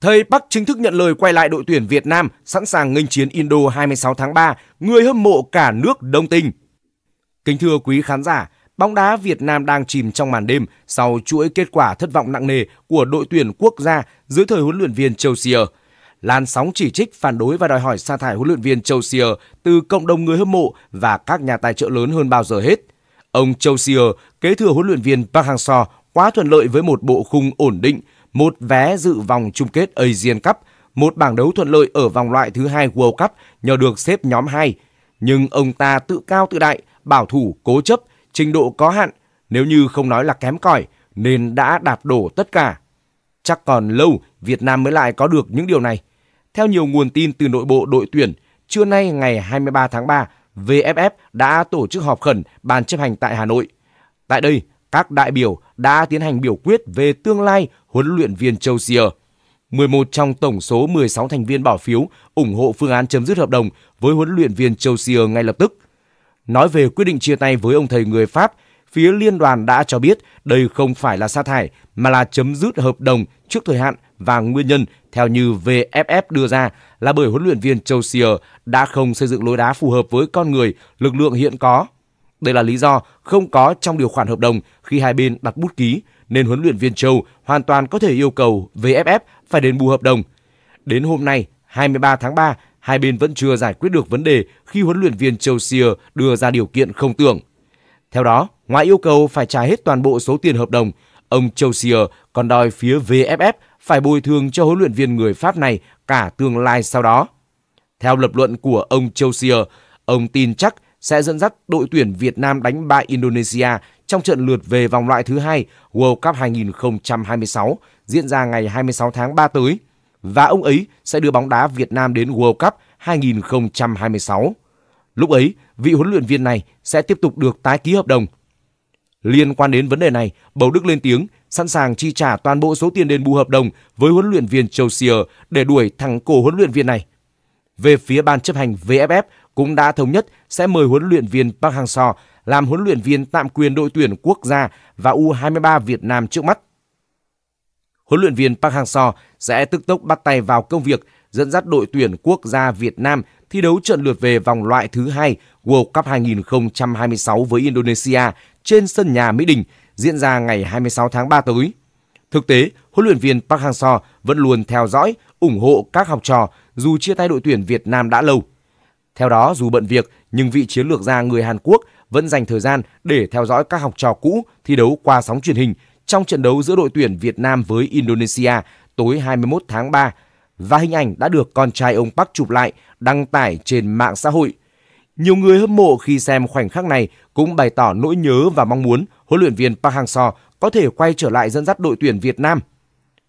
Thầy Park chính thức nhận lời quay lại đội tuyển Việt Nam sẵn sàng nghênh chiến Indo 26 tháng 3, người hâm mộ cả nước đông tình. Kính thưa quý khán giả, bóng đá Việt Nam đang chìm trong màn đêm sau chuỗi kết quả thất vọng nặng nề của đội tuyển quốc gia dưới thời huấn luyện viên Châu Sier. Làn sóng chỉ trích, phản đối và đòi hỏi sa thải huấn luyện viên Châu Sier từ cộng đồng người hâm mộ và các nhà tài trợ lớn hơn bao giờ hết. Ông Châu Sier, kế thừa huấn luyện viên Park Hang-seo, quá thuận lợi với một bộ khung ổn định – một vé dự vòng chung kết Asian Cup, một bảng đấu thuận lợi ở vòng loại thứ hai World Cup nhờ được xếp nhóm 2. Nhưng ông ta tự cao tự đại, bảo thủ, cố chấp, trình độ có hạn, nếu như không nói là kém cỏi nên đã đạp đổ tất cả. Chắc còn lâu Việt Nam mới lại có được những điều này. Theo nhiều nguồn tin từ nội bộ đội tuyển, trưa nay ngày 23 tháng 3, VFF đã tổ chức họp khẩn ban chấp hành tại Hà Nội. Tại đây, các đại biểu đã tiến hành biểu quyết về tương lai huấn luyện viên Chosier. 11 trong tổng số 16 thành viên bỏ phiếu ủng hộ phương án chấm dứt hợp đồng với huấn luyện viên Chosier ngay lập tức. Nói về quyết định chia tay với ông thầy người Pháp, phía liên đoàn đã cho biết đây không phải là sa thải mà là chấm dứt hợp đồng trước thời hạn và nguyên nhân theo như VFF đưa ra là bởi huấn luyện viên Chosier đã không xây dựng lối đá phù hợp với con người, lực lượng hiện có. Đây là lý do không có trong điều khoản hợp đồng khi hai bên đặt bút ký nên huấn luyện viên Châu hoàn toàn có thể yêu cầu VFF phải đền bù hợp đồng. Đến hôm nay, 23 tháng 3, hai bên vẫn chưa giải quyết được vấn đề khi huấn luyện viên Châu Sier đưa ra điều kiện không tưởng. Theo đó, ngoài yêu cầu phải trả hết toàn bộ số tiền hợp đồng, ông Châu Sier còn đòi phía VFF phải bồi thường cho huấn luyện viên người Pháp này cả tương lai sau đó. Theo lập luận của ông Châu Sier, ông tin chắc sẽ dẫn dắt đội tuyển Việt Nam đánh bại Indonesia trong trận lượt về vòng loại thứ hai World Cup 2026 diễn ra ngày 26 tháng 3 tới và ông ấy sẽ đưa bóng đá Việt Nam đến World Cup 2026. Lúc ấy, vị huấn luyện viên này sẽ tiếp tục được tái ký hợp đồng. Liên quan đến vấn đề này, Bầu Đức lên tiếng sẵn sàng chi trả toàn bộ số tiền đền bù hợp đồng với huấn luyện viên Châu Sier để đuổi thẳng cổ huấn luyện viên này. Về phía ban chấp hành VFF cũng đã thống nhất sẽ mời huấn luyện viên Park Hang-seo làm huấn luyện viên tạm quyền đội tuyển quốc gia và U23 Việt Nam trước mắt. Huấn luyện viên Park Hang-seo sẽ tức tốc bắt tay vào công việc dẫn dắt đội tuyển quốc gia Việt Nam thi đấu trận lượt về vòng loại thứ hai World Cup 2026 với Indonesia trên sân nhà Mỹ Đình diễn ra ngày 26 tháng 3 tới. Thực tế, huấn luyện viên Park Hang-seo vẫn luôn theo dõi, ủng hộ các học trò dù chia tay đội tuyển Việt Nam đã lâu. Theo đó, dù bận việc nhưng vị chiến lược gia người Hàn Quốc vẫn dành thời gian để theo dõi các học trò cũ thi đấu qua sóng truyền hình trong trận đấu giữa đội tuyển Việt Nam với Indonesia tối 21 tháng 3 và hình ảnh đã được con trai ông Park chụp lại đăng tải trên mạng xã hội. Nhiều người hâm mộ khi xem khoảnh khắc này cũng bày tỏ nỗi nhớ và mong muốn huấn luyện viên Park Hang-seo có thể quay trở lại dẫn dắt đội tuyển Việt Nam.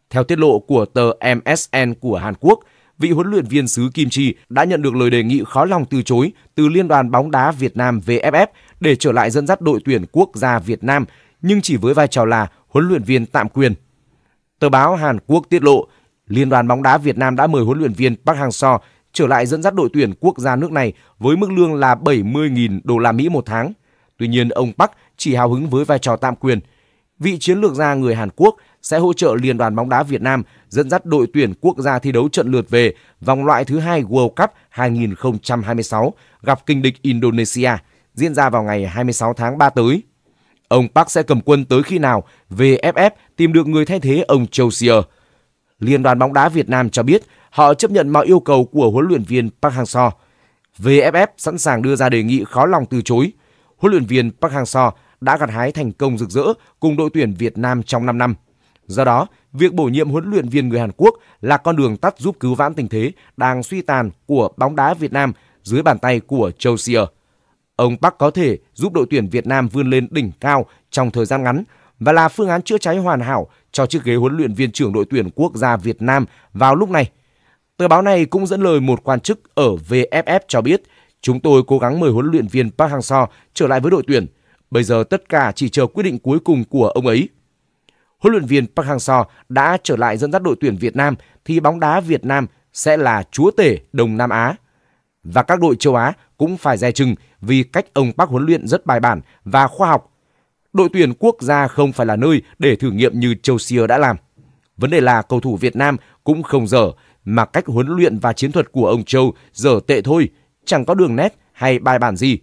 Theo tiết lộ của tờ MSN của Hàn Quốc, vị huấn luyện viên xứ Kim Chi đã nhận được lời đề nghị khó lòng từ chối từ Liên đoàn bóng đá Việt Nam VFF để trở lại dẫn dắt đội tuyển quốc gia Việt Nam, nhưng chỉ với vai trò là huấn luyện viên tạm quyền. Tờ báo Hàn Quốc tiết lộ, Liên đoàn bóng đá Việt Nam đã mời huấn luyện viên Park Hang-seo trở lại dẫn dắt đội tuyển quốc gia nước này với mức lương là 70.000 đô la Mỹ một tháng. Tuy nhiên, ông Park chỉ hào hứng với vai trò tạm quyền. Vị chiến lược gia người Hàn Quốc sẽ hỗ trợ Liên đoàn bóng đá Việt Nam dẫn dắt đội tuyển quốc gia thi đấu trận lượt về vòng loại thứ hai World Cup 2026 gặp kinh địch Indonesia diễn ra vào ngày 26 tháng 3 tới. Ông Park sẽ cầm quân tới khi nào VFF tìm được người thay thế ông Châu Sier. Liên đoàn bóng đá Việt Nam cho biết họ chấp nhận mọi yêu cầu của huấn luyện viên Park Hang-seo. VFF sẵn sàng đưa ra đề nghị khó lòng từ chối. Huấn luyện viên Park Hang-seo đã gặt hái thành công rực rỡ cùng đội tuyển Việt Nam trong 5 năm. Do đó, việc bổ nhiệm huấn luyện viên người Hàn Quốc là con đường tắt giúp cứu vãn tình thế đang suy tàn của bóng đá Việt Nam dưới bàn tay của Châu Sier. Ông Park có thể giúp đội tuyển Việt Nam vươn lên đỉnh cao trong thời gian ngắn và là phương án chữa cháy hoàn hảo cho chiếc ghế huấn luyện viên trưởng đội tuyển quốc gia Việt Nam vào lúc này. Tờ báo này cũng dẫn lời một quan chức ở VFF cho biết, chúng tôi cố gắng mời huấn luyện viên Park Hang-seo trở lại với đội tuyển. Bây giờ tất cả chỉ chờ quyết định cuối cùng của ông ấy huấn luyện viên Park Hang-seo đã trở lại dẫn dắt đội tuyển Việt Nam thì bóng đá Việt Nam sẽ là chúa tể Đông Nam Á. Và các đội châu Á cũng phải dè chừng vì cách ông Park huấn luyện rất bài bản và khoa học. Đội tuyển quốc gia không phải là nơi để thử nghiệm như châu Sia đã làm. Vấn đề là cầu thủ Việt Nam cũng không dở mà cách huấn luyện và chiến thuật của ông Châu dở tệ thôi, chẳng có đường nét hay bài bản gì.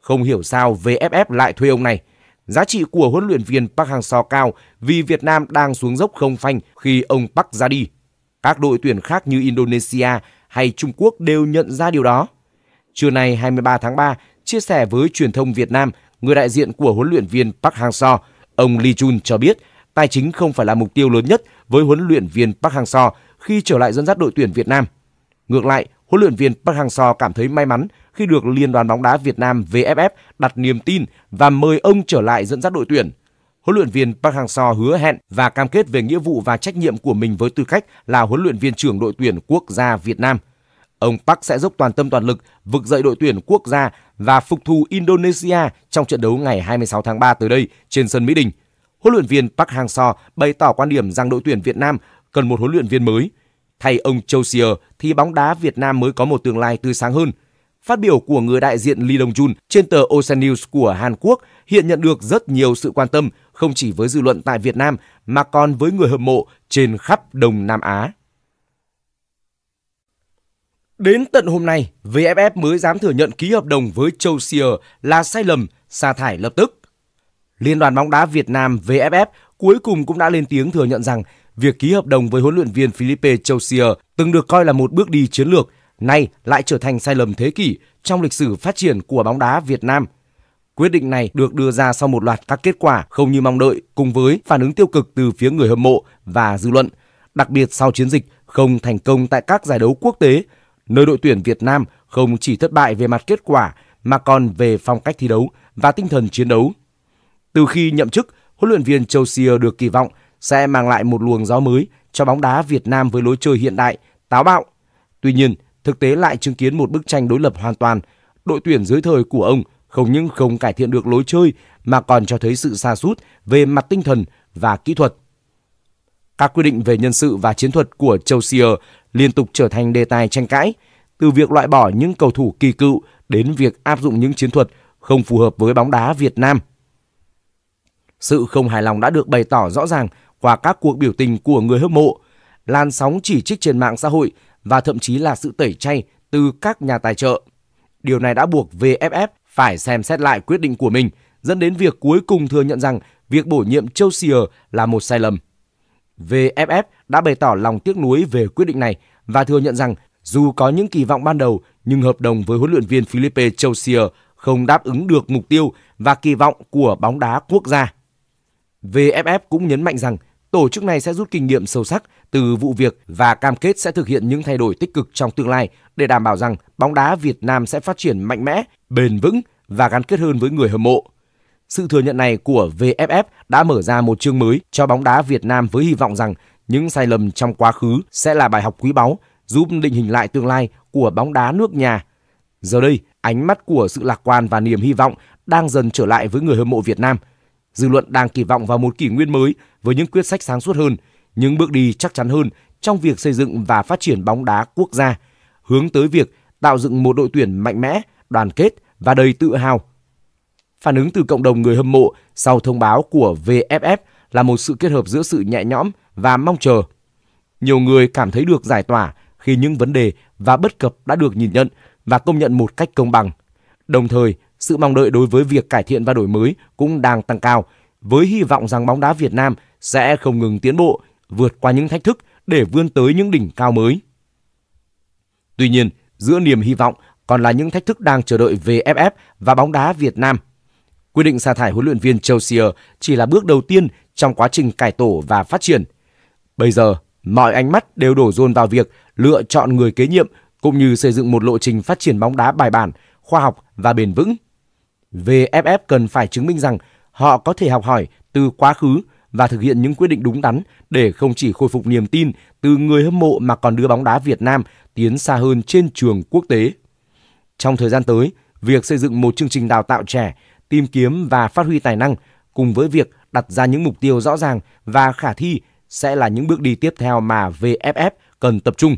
Không hiểu sao VFF lại thuê ông này – Giá trị của huấn luyện viên Park Hang-seo cao vì Việt Nam đang xuống dốc không phanh khi ông Park ra đi. Các đội tuyển khác như Indonesia hay Trung Quốc đều nhận ra điều đó. Trưa nay 23 tháng 3, chia sẻ với truyền thông Việt Nam, người đại diện của huấn luyện viên Park Hang-seo, ông Lee Chun cho biết tài chính không phải là mục tiêu lớn nhất với huấn luyện viên Park Hang-seo khi trở lại dẫn dắt đội tuyển Việt Nam. Ngược lại, Huấn luyện viên Park Hang-seo cảm thấy may mắn khi được Liên đoàn bóng đá Việt Nam VFF đặt niềm tin và mời ông trở lại dẫn dắt đội tuyển. Huấn luyện viên Park Hang-seo hứa hẹn và cam kết về nghĩa vụ và trách nhiệm của mình với tư cách là huấn luyện viên trưởng đội tuyển quốc gia Việt Nam. Ông Park sẽ dốc toàn tâm toàn lực vực dậy đội tuyển quốc gia và phục thù Indonesia trong trận đấu ngày 26 tháng 3 tới đây trên sân Mỹ Đình. Huấn luyện viên Park Hang-seo bày tỏ quan điểm rằng đội tuyển Việt Nam cần một huấn luyện viên mới – Thay ông Châu Sier thì bóng đá Việt Nam mới có một tương lai tươi sáng hơn. Phát biểu của người đại diện Lee Dong Jun trên tờ Ocean News của Hàn Quốc hiện nhận được rất nhiều sự quan tâm không chỉ với dư luận tại Việt Nam mà còn với người hâm mộ trên khắp Đông Nam Á. Đến tận hôm nay, VFF mới dám thừa nhận ký hợp đồng với Châu Sier là sai lầm, sa thải lập tức. Liên đoàn bóng đá Việt Nam VFF cuối cùng cũng đã lên tiếng thừa nhận rằng Việc ký hợp đồng với huấn luyện viên Philippe Chausier từng được coi là một bước đi chiến lược, nay lại trở thành sai lầm thế kỷ trong lịch sử phát triển của bóng đá Việt Nam. Quyết định này được đưa ra sau một loạt các kết quả không như mong đợi cùng với phản ứng tiêu cực từ phía người hâm mộ và dư luận, đặc biệt sau chiến dịch không thành công tại các giải đấu quốc tế, nơi đội tuyển Việt Nam không chỉ thất bại về mặt kết quả mà còn về phong cách thi đấu và tinh thần chiến đấu. Từ khi nhậm chức, huấn luyện viên Chausier được kỳ vọng sẽ mang lại một luồng gió mới cho bóng đá Việt Nam với lối chơi hiện đại, táo bạo. Tuy nhiên, thực tế lại chứng kiến một bức tranh đối lập hoàn toàn. Đội tuyển dưới thời của ông không những không cải thiện được lối chơi mà còn cho thấy sự xa sút về mặt tinh thần và kỹ thuật. Các quy định về nhân sự và chiến thuật của Chelsea liên tục trở thành đề tài tranh cãi, từ việc loại bỏ những cầu thủ kỳ cựu đến việc áp dụng những chiến thuật không phù hợp với bóng đá Việt Nam. Sự không hài lòng đã được bày tỏ rõ ràng qua các cuộc biểu tình của người hâm mộ, làn sóng chỉ trích trên mạng xã hội và thậm chí là sự tẩy chay từ các nhà tài trợ. Điều này đã buộc VFF phải xem xét lại quyết định của mình, dẫn đến việc cuối cùng thừa nhận rằng việc bổ nhiệm Châu Sier là một sai lầm. VFF đã bày tỏ lòng tiếc nuối về quyết định này và thừa nhận rằng dù có những kỳ vọng ban đầu nhưng hợp đồng với huấn luyện viên Philippe Châu Sier không đáp ứng được mục tiêu và kỳ vọng của bóng đá quốc gia. VFF cũng nhấn mạnh rằng tổ chức này sẽ rút kinh nghiệm sâu sắc từ vụ việc và cam kết sẽ thực hiện những thay đổi tích cực trong tương lai để đảm bảo rằng bóng đá Việt Nam sẽ phát triển mạnh mẽ, bền vững và gắn kết hơn với người hâm mộ. Sự thừa nhận này của VFF đã mở ra một chương mới cho bóng đá Việt Nam với hy vọng rằng những sai lầm trong quá khứ sẽ là bài học quý báu giúp định hình lại tương lai của bóng đá nước nhà. Giờ đây, ánh mắt của sự lạc quan và niềm hy vọng đang dần trở lại với người hâm mộ Việt Nam – Dư luận đang kỳ vọng vào một kỷ nguyên mới với những quyết sách sáng suốt hơn, những bước đi chắc chắn hơn trong việc xây dựng và phát triển bóng đá quốc gia, hướng tới việc tạo dựng một đội tuyển mạnh mẽ, đoàn kết và đầy tự hào. Phản ứng từ cộng đồng người hâm mộ sau thông báo của VFF là một sự kết hợp giữa sự nhẹ nhõm và mong chờ. Nhiều người cảm thấy được giải tỏa khi những vấn đề và bất cập đã được nhìn nhận và công nhận một cách công bằng. Đồng thời, sự mong đợi đối với việc cải thiện và đổi mới cũng đang tăng cao, với hy vọng rằng bóng đá Việt Nam sẽ không ngừng tiến bộ, vượt qua những thách thức để vươn tới những đỉnh cao mới. Tuy nhiên, giữa niềm hy vọng còn là những thách thức đang chờ đợi về FF và bóng đá Việt Nam. Quy định sa thải huấn luyện viên Chelsea chỉ là bước đầu tiên trong quá trình cải tổ và phát triển. Bây giờ, mọi ánh mắt đều đổ dồn vào việc lựa chọn người kế nhiệm cũng như xây dựng một lộ trình phát triển bóng đá bài bản, khoa học và bền vững. VFF cần phải chứng minh rằng họ có thể học hỏi từ quá khứ và thực hiện những quyết định đúng đắn để không chỉ khôi phục niềm tin từ người hâm mộ mà còn đưa bóng đá Việt Nam tiến xa hơn trên trường quốc tế. Trong thời gian tới, việc xây dựng một chương trình đào tạo trẻ, tìm kiếm và phát huy tài năng cùng với việc đặt ra những mục tiêu rõ ràng và khả thi sẽ là những bước đi tiếp theo mà VFF cần tập trung.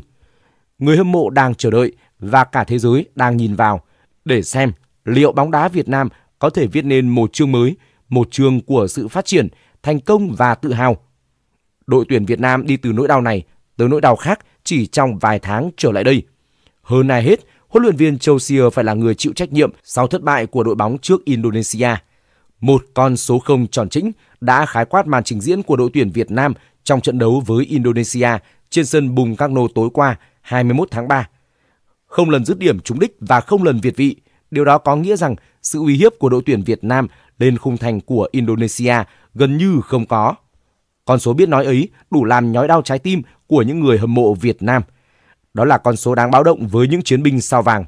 Người hâm mộ đang chờ đợi và cả thế giới đang nhìn vào để xem liệu bóng đá Việt Nam có thể viết nên một chương mới, một chương của sự phát triển, thành công và tự hào. Đội tuyển Việt Nam đi từ nỗi đau này tới nỗi đau khác chỉ trong vài tháng trở lại đây. Hơn ai hết, huấn luyện viên Châu Siêu phải là người chịu trách nhiệm sau thất bại của đội bóng trước Indonesia. Một con số không tròn chỉnh đã khái quát màn trình diễn của đội tuyển Việt Nam trong trận đấu với Indonesia trên sân Bung Karno tối qua 21 tháng 3. Không lần dứt điểm trúng đích và không lần việt vị – Điều đó có nghĩa rằng sự uy hiếp của đội tuyển Việt Nam lên khung thành của Indonesia gần như không có. Con số biết nói ấy đủ làm nhói đau trái tim của những người hâm mộ Việt Nam. Đó là con số đáng báo động với những chiến binh sao vàng.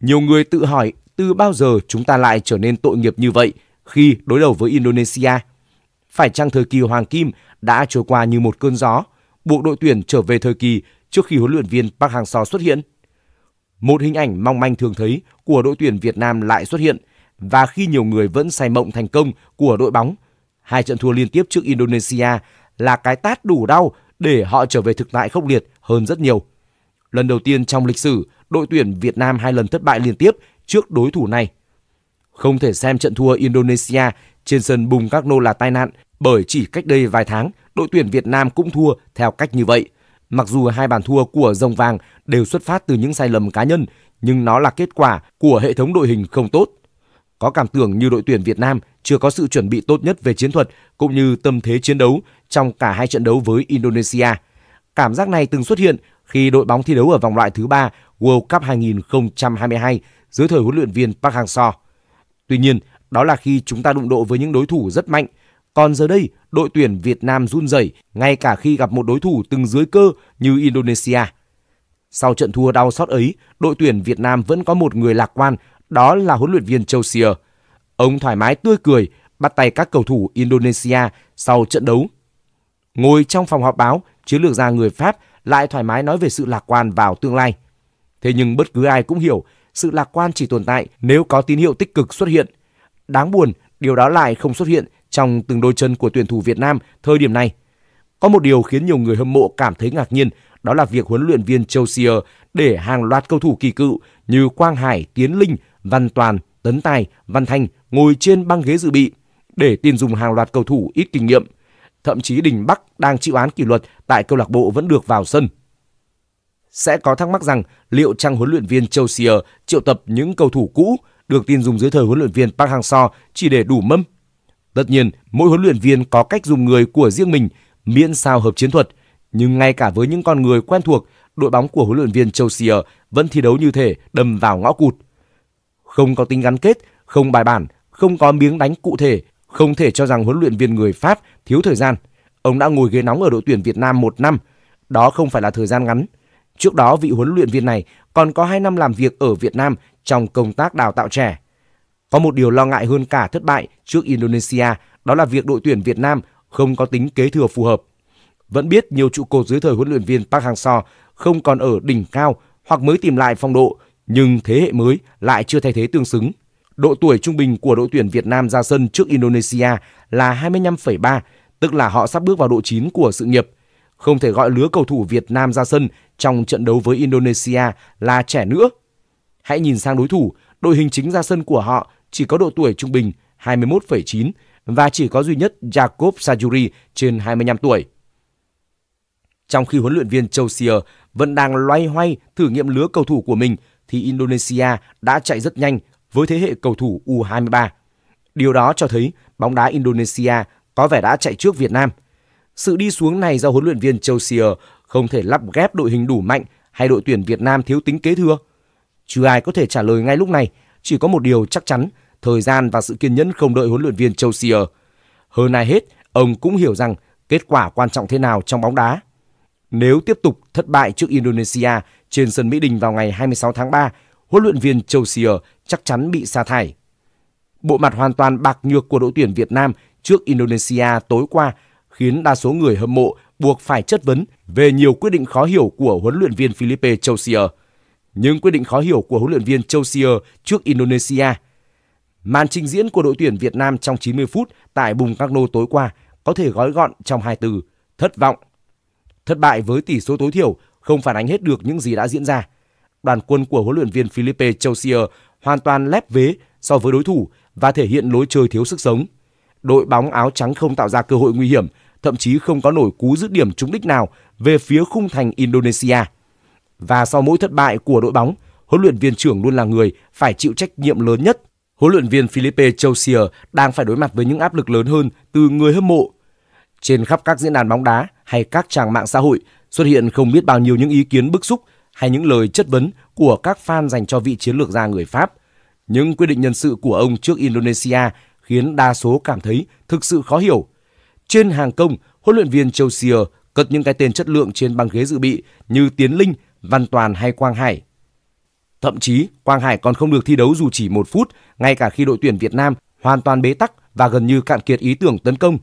Nhiều người tự hỏi từ bao giờ chúng ta lại trở nên tội nghiệp như vậy khi đối đầu với Indonesia? Phải chăng thời kỳ Hoàng Kim đã trôi qua như một cơn gió, buộc đội tuyển trở về thời kỳ trước khi huấn luyện viên Park Hang-seo xuất hiện? Một hình ảnh mong manh thường thấy của đội tuyển Việt Nam lại xuất hiện và khi nhiều người vẫn say mộng thành công của đội bóng, hai trận thua liên tiếp trước Indonesia là cái tát đủ đau để họ trở về thực tại khốc liệt hơn rất nhiều. Lần đầu tiên trong lịch sử, đội tuyển Việt Nam hai lần thất bại liên tiếp trước đối thủ này. Không thể xem trận thua Indonesia trên sân Bung Karno là tai nạn bởi chỉ cách đây vài tháng, đội tuyển Việt Nam cũng thua theo cách như vậy – Mặc dù hai bàn thua của Rồng Vàng đều xuất phát từ những sai lầm cá nhân, nhưng nó là kết quả của hệ thống đội hình không tốt. Có cảm tưởng như đội tuyển Việt Nam chưa có sự chuẩn bị tốt nhất về chiến thuật cũng như tâm thế chiến đấu trong cả hai trận đấu với Indonesia. Cảm giác này từng xuất hiện khi đội bóng thi đấu ở vòng loại thứ ba World Cup 2022 dưới thời huấn luyện viên Park Hang-seo. Tuy nhiên, đó là khi chúng ta đụng độ với những đối thủ rất mạnh. Còn giờ đây, đội tuyển Việt Nam run rẩy ngay cả khi gặp một đối thủ từng dưới cơ như Indonesia. Sau trận thua đau xót ấy, đội tuyển Việt Nam vẫn có một người lạc quan, đó là huấn luyện viên Châu Sier. Ông thoải mái tươi cười, bắt tay các cầu thủ Indonesia sau trận đấu. Ngồi trong phòng họp báo, chiến lược gia người Pháp lại thoải mái nói về sự lạc quan vào tương lai. Thế nhưng bất cứ ai cũng hiểu, sự lạc quan chỉ tồn tại nếu có tín hiệu tích cực xuất hiện. Đáng buồn, điều đó lại không xuất hiện trong từng đôi chân của tuyển thủ Việt Nam thời điểm này. Có một điều khiến nhiều người hâm mộ cảm thấy ngạc nhiên đó là việc huấn luyện viên Chelsea để hàng loạt cầu thủ kỳ cựu như Quang Hải, Tiến Linh, Văn Toàn, Tấn Tài, Văn Thanh ngồi trên băng ghế dự bị để tiền dùng hàng loạt cầu thủ ít kinh nghiệm. Thậm chí Đình Bắc đang chịu án kỷ luật tại câu lạc bộ vẫn được vào sân. Sẽ có thắc mắc rằng liệu trang huấn luyện viên Chelsea triệu tập những cầu thủ cũ được tiền dùng dưới thời huấn luyện viên Park Hang-seo chỉ để đủ mâm Tất nhiên, mỗi huấn luyện viên có cách dùng người của riêng mình miễn sao hợp chiến thuật, nhưng ngay cả với những con người quen thuộc, đội bóng của huấn luyện viên Chelsea vẫn thi đấu như thể đâm vào ngõ cụt. Không có tính gắn kết, không bài bản, không có miếng đánh cụ thể, không thể cho rằng huấn luyện viên người Pháp thiếu thời gian. Ông đã ngồi ghế nóng ở đội tuyển Việt Nam một năm, đó không phải là thời gian ngắn. Trước đó vị huấn luyện viên này còn có 2 năm làm việc ở Việt Nam trong công tác đào tạo trẻ. Có một điều lo ngại hơn cả thất bại trước Indonesia đó là việc đội tuyển Việt Nam không có tính kế thừa phù hợp. Vẫn biết nhiều trụ cột dưới thời huấn luyện viên Park Hang-seo không còn ở đỉnh cao hoặc mới tìm lại phong độ, nhưng thế hệ mới lại chưa thay thế tương xứng. Độ tuổi trung bình của đội tuyển Việt Nam ra sân trước Indonesia là 25,3, tức là họ sắp bước vào độ chín của sự nghiệp. Không thể gọi lứa cầu thủ Việt Nam ra sân trong trận đấu với Indonesia là trẻ nữa. Hãy nhìn sang đối thủ, đội hình chính ra sân của họ chỉ có độ tuổi trung bình 21,9 và chỉ có duy nhất Jacob Sajuri trên 25 tuổi. Trong khi huấn luyện viên Châu Sier vẫn đang loay hoay thử nghiệm lứa cầu thủ của mình thì Indonesia đã chạy rất nhanh với thế hệ cầu thủ U23. Điều đó cho thấy bóng đá Indonesia có vẻ đã chạy trước Việt Nam. Sự đi xuống này do huấn luyện viên Châu Sier không thể lắp ghép đội hình đủ mạnh hay đội tuyển Việt Nam thiếu tính kế thừa. Chưa ai có thể trả lời ngay lúc này chỉ có một điều chắc chắn, thời gian và sự kiên nhẫn không đợi huấn luyện viên Châu Sier. Hơn ai hết, ông cũng hiểu rằng kết quả quan trọng thế nào trong bóng đá. Nếu tiếp tục thất bại trước Indonesia trên sân Mỹ Đình vào ngày 26 tháng 3, huấn luyện viên Châu Sier chắc chắn bị sa thải. Bộ mặt hoàn toàn bạc nhược của đội tuyển Việt Nam trước Indonesia tối qua khiến đa số người hâm mộ buộc phải chất vấn về nhiều quyết định khó hiểu của huấn luyện viên Philippe Châu Sier những quyết định khó hiểu của huấn luyện viên Châu Sier trước Indonesia. Màn trình diễn của đội tuyển Việt Nam trong 90 phút tại Bùng Các Nô tối qua có thể gói gọn trong hai từ thất vọng. Thất bại với tỷ số tối thiểu không phản ánh hết được những gì đã diễn ra. Đoàn quân của huấn luyện viên Philippe Châu Sier hoàn toàn lép vế so với đối thủ và thể hiện lối chơi thiếu sức sống. Đội bóng áo trắng không tạo ra cơ hội nguy hiểm, thậm chí không có nổi cú dứt điểm trúng đích nào về phía khung thành Indonesia – và sau mỗi thất bại của đội bóng, huấn luyện viên trưởng luôn là người phải chịu trách nhiệm lớn nhất. Huấn luyện viên Philippe Chaussier đang phải đối mặt với những áp lực lớn hơn từ người hâm mộ. Trên khắp các diễn đàn bóng đá hay các trang mạng xã hội xuất hiện không biết bao nhiêu những ý kiến bức xúc hay những lời chất vấn của các fan dành cho vị chiến lược gia người Pháp. Những quyết định nhân sự của ông trước Indonesia khiến đa số cảm thấy thực sự khó hiểu. Trên hàng công, huấn luyện viên Chaussier cất những cái tên chất lượng trên băng ghế dự bị như Tiến Linh Văn Toàn hay Quang Hải. Thậm chí, Quang Hải còn không được thi đấu dù chỉ một phút, ngay cả khi đội tuyển Việt Nam hoàn toàn bế tắc và gần như cạn kiệt ý tưởng tấn công.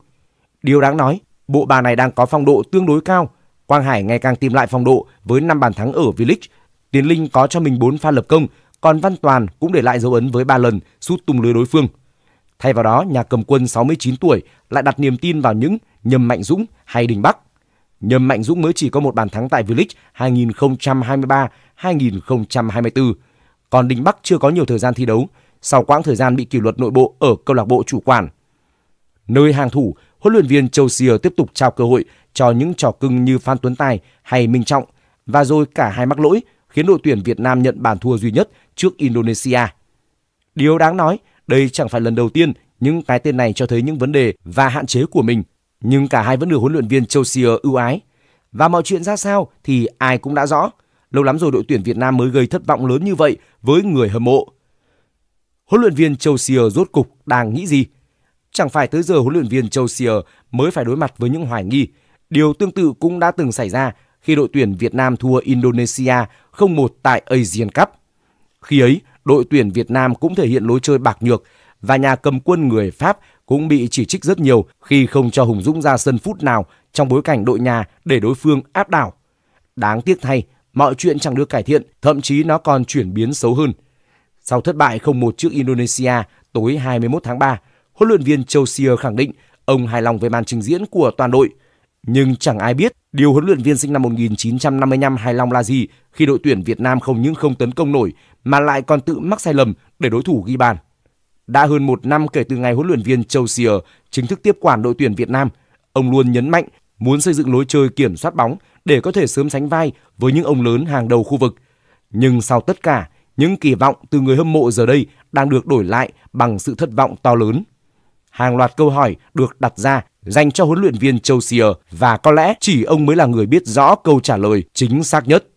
Điều đáng nói, bộ bà này đang có phong độ tương đối cao. Quang Hải ngày càng tìm lại phong độ với 5 bàn thắng ở V-League. Tiến Linh có cho mình 4 pha lập công, còn Văn Toàn cũng để lại dấu ấn với 3 lần sút tung lưới đối phương. Thay vào đó, nhà cầm quân 69 tuổi lại đặt niềm tin vào những Nhâm Mạnh Dũng hay Đình Bắc. Nhâm Mạnh Dũng mới chỉ có một bàn thắng tại V-League 2023-2024. Còn Đình Bắc chưa có nhiều thời gian thi đấu sau quãng thời gian bị kỷ luật nội bộ ở câu lạc bộ chủ quản. Nơi hàng thủ, huấn luyện viên Châu Sìa tiếp tục trao cơ hội cho những trò cưng như Phan Tuấn Tài hay Minh Trọng và rồi cả hai mắc lỗi khiến đội tuyển Việt Nam nhận bàn thua duy nhất trước Indonesia. Điều đáng nói, đây chẳng phải lần đầu tiên những cái tên này cho thấy những vấn đề và hạn chế của mình nhưng cả hai vẫn được huấn luyện viên Chelsea ưu ái. Và mọi chuyện ra sao thì ai cũng đã rõ. Lâu lắm rồi đội tuyển Việt Nam mới gây thất vọng lớn như vậy với người hâm mộ. Huấn luyện viên Chelsea rốt cục đang nghĩ gì? Chẳng phải tới giờ huấn luyện viên Chelsea mới phải đối mặt với những hoài nghi. Điều tương tự cũng đã từng xảy ra khi đội tuyển Việt Nam thua Indonesia 0-1 tại Asian Cup. Khi ấy, đội tuyển Việt Nam cũng thể hiện lối chơi bạc nhược và nhà cầm quân người Pháp cũng bị chỉ trích rất nhiều khi không cho Hùng Dũng ra sân phút nào trong bối cảnh đội nhà để đối phương áp đảo. Đáng tiếc thay, mọi chuyện chẳng được cải thiện, thậm chí nó còn chuyển biến xấu hơn. Sau thất bại 0-1 trước Indonesia tối 21 tháng 3, huấn luyện viên Châu Sier khẳng định ông hài lòng về màn trình diễn của toàn đội. Nhưng chẳng ai biết điều huấn luyện viên sinh năm 1955 hài lòng là gì khi đội tuyển Việt Nam không những không tấn công nổi mà lại còn tự mắc sai lầm để đối thủ ghi bàn. Đã hơn một năm kể từ ngày huấn luyện viên Châu Sier chính thức tiếp quản đội tuyển Việt Nam, ông luôn nhấn mạnh muốn xây dựng lối chơi kiểm soát bóng để có thể sớm sánh vai với những ông lớn hàng đầu khu vực. Nhưng sau tất cả, những kỳ vọng từ người hâm mộ giờ đây đang được đổi lại bằng sự thất vọng to lớn. Hàng loạt câu hỏi được đặt ra dành cho huấn luyện viên Châu Sier và có lẽ chỉ ông mới là người biết rõ câu trả lời chính xác nhất.